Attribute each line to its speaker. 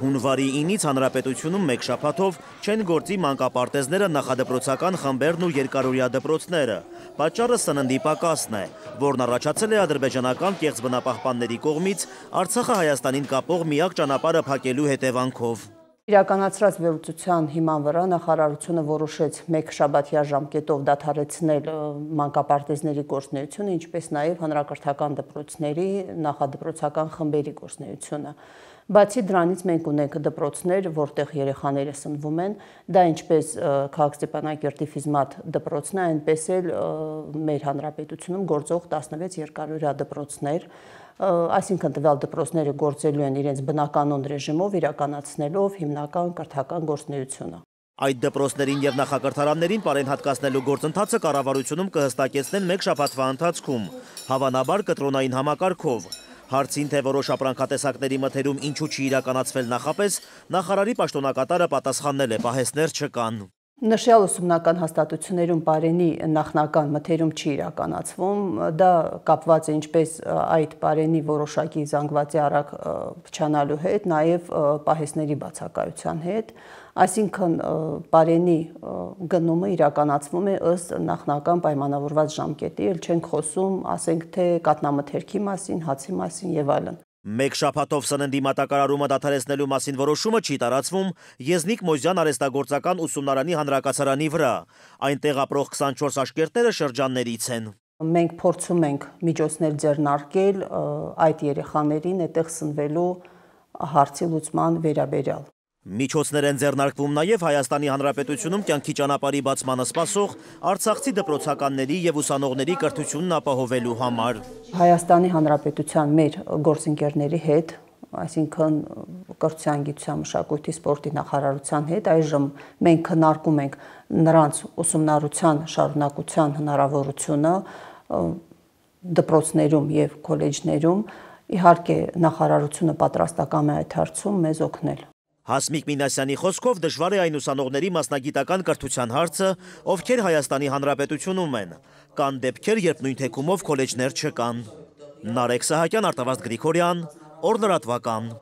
Speaker 1: Հունվարի 9-ից Հանրապետությունում մեկ շապաթով չեն գործի մանկապարտեզները նախադպրոցական խմբերն ու երկարորյա դպրոցները։ Պատճառը սննդի պակասն է, որն առաջացել է ադրբեջանական կեղծ բնապահպանների կողմից Արցախը Հայաստանին կապող միակ ճանապարհը փակելու հետևանքով։
Speaker 2: Իրականացրած վերլուծության հիման վրա նախարարությունը որոշեց մեկ շաբաթյա ժամկետով դադարեցնել մանկապարտեզների գործնեությունը, ինչպես նաև հանրակրթական դպրոցների նախադպրոցական խմբերի գործնեությունը։ Բացի դրանից մենք ունենք դպրոցներ, որտեղ երեխաները սնվում են, դա ինչպես Քաղաք Ստեփանակերտի ֆիզմատ դպրոցն է, այնպես էլ մեր հանրապետությունում գործող 16 երկարյուրյա դպրոցներ, այսինքն տվյալ դպրոցները գործելու են իրենց բնականոն ռեժիմով իրականացնելով հիմնական կրթական գործունեությունը։
Speaker 1: Այդ դպրոցներին եւ նախակրթարաններին պարեն հատկացնելու գործընթացը կառավարությունում կհստակեցնեն մեկ շաբաթվա ընթացքում, հավանաբար կտրոնային համակարգով։ Հարցին թե որոշ ապրանքատեսակների մթերում ինչու չի իրականացվել նախապես, նախարարի պաշտոնակատարը պատասխանել է, պահեսներ չկան։
Speaker 2: Նշյալ ուսումնական հաստատություններում բարենի նախնական մթերում չի իրականացվում, դա կապված է ինչպես այդ բարենի որոշակի զանգվածի առակ փչանալու հետ, նաև պահեսների բացակայության հետ, այսինքն բարենի գնումը իրականացվում է ըստ նախնական պայմանավորված ժամկետի, ել չենք խոսում, ասենք թե կատնամթերքի մասին, հացի մասին եւ այլն։
Speaker 1: Մեկ շապատով սննդի մատակարարումը դաթարեսնելու մասին որոշումը չի տարացվում եզնիկ Մոզյան արեստագործական ուսումնարանի հանրակացարանի վրա։ Այնտեղ ապրող 24 աշկերտները շրջաններից են։
Speaker 2: Մենք փորձում ենք միջոցներ ձեռնարկել այդ երեխաներին այդտեղ սնվելու հարցի լուծման վերաբերյալ։
Speaker 1: Միջոցներ են ձեռնարկվում նաև Հայաստանի Հանրապետությունում կյանքի ճանապարհի բացմանը սպասող Արցախցի դպրոցականների եւ ուսանողների կրթությունն ապահովելու համար
Speaker 2: Հայաստանի Հանրապետության մեր գործընկերների հետ, այսինքն կրթության, գիտության, մշակույթի, սպորտի նախարարության հետ այժմ մենք քննարկում ենք նրանց ուսումնառության շարունակության հնարավորությունը դպրոցներում եւ քոլեջներում Իհարկե նախարարությունը պատրաստական է այդ հարցում մեզ օգնել։
Speaker 1: Հասմիկ Մինասյանի խոսքով դժվար է այն ուսանողների մասնագիտական կրթության հարցը, ովքեր Հայաստանի Հանրապետությունում են։ Կան դեպքեր, երբ նույն թեկումով քոլեջներ չկան։ Նարեկ Սահակյան, Արտավազդ Գրիգորյան, Օրլրատվական։